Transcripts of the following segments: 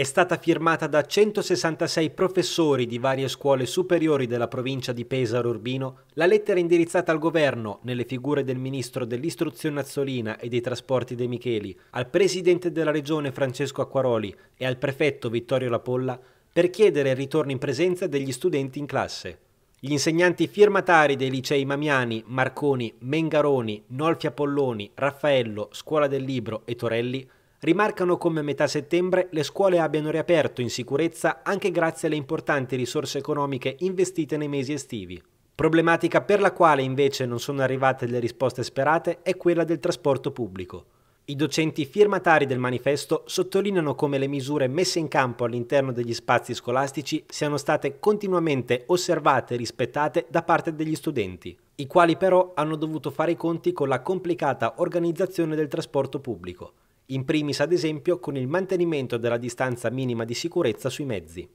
è stata firmata da 166 professori di varie scuole superiori della provincia di Pesaro Urbino la lettera indirizzata al governo, nelle figure del ministro dell'istruzione Azzolina e dei trasporti De Micheli, al presidente della regione Francesco Acquaroli e al prefetto Vittorio Lapolla per chiedere il ritorno in presenza degli studenti in classe. Gli insegnanti firmatari dei licei Mamiani, Marconi, Mengaroni, Nolfi Apolloni, Raffaello, Scuola del Libro e Torelli rimarcano come a metà settembre le scuole abbiano riaperto in sicurezza anche grazie alle importanti risorse economiche investite nei mesi estivi. Problematica per la quale invece non sono arrivate le risposte sperate è quella del trasporto pubblico. I docenti firmatari del manifesto sottolineano come le misure messe in campo all'interno degli spazi scolastici siano state continuamente osservate e rispettate da parte degli studenti, i quali però hanno dovuto fare i conti con la complicata organizzazione del trasporto pubblico in primis ad esempio con il mantenimento della distanza minima di sicurezza sui mezzi.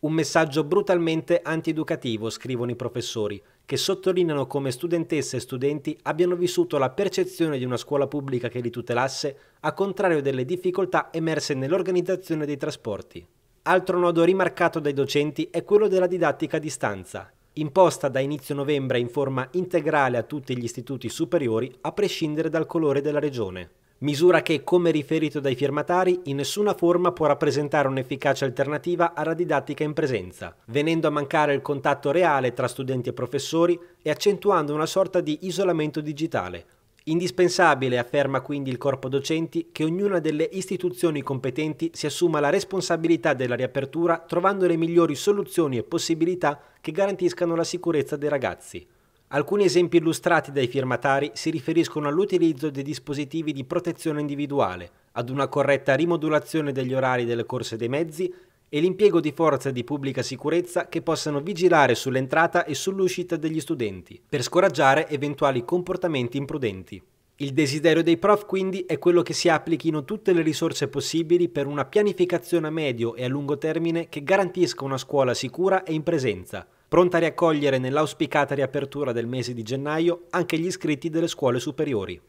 Un messaggio brutalmente antieducativo, scrivono i professori, che sottolineano come studentesse e studenti abbiano vissuto la percezione di una scuola pubblica che li tutelasse, a contrario delle difficoltà emerse nell'organizzazione dei trasporti. Altro nodo rimarcato dai docenti è quello della didattica a distanza, imposta da inizio novembre in forma integrale a tutti gli istituti superiori, a prescindere dal colore della regione misura che, come riferito dai firmatari, in nessuna forma può rappresentare un'efficace alternativa alla didattica in presenza, venendo a mancare il contatto reale tra studenti e professori e accentuando una sorta di isolamento digitale. Indispensabile, afferma quindi il corpo docenti, che ognuna delle istituzioni competenti si assuma la responsabilità della riapertura trovando le migliori soluzioni e possibilità che garantiscano la sicurezza dei ragazzi. Alcuni esempi illustrati dai firmatari si riferiscono all'utilizzo dei dispositivi di protezione individuale, ad una corretta rimodulazione degli orari delle corse dei mezzi e l'impiego di forze di pubblica sicurezza che possano vigilare sull'entrata e sull'uscita degli studenti, per scoraggiare eventuali comportamenti imprudenti. Il desiderio dei prof quindi è quello che si applichino tutte le risorse possibili per una pianificazione a medio e a lungo termine che garantisca una scuola sicura e in presenza, pronta a riaccogliere nell'auspicata riapertura del mese di gennaio anche gli iscritti delle scuole superiori.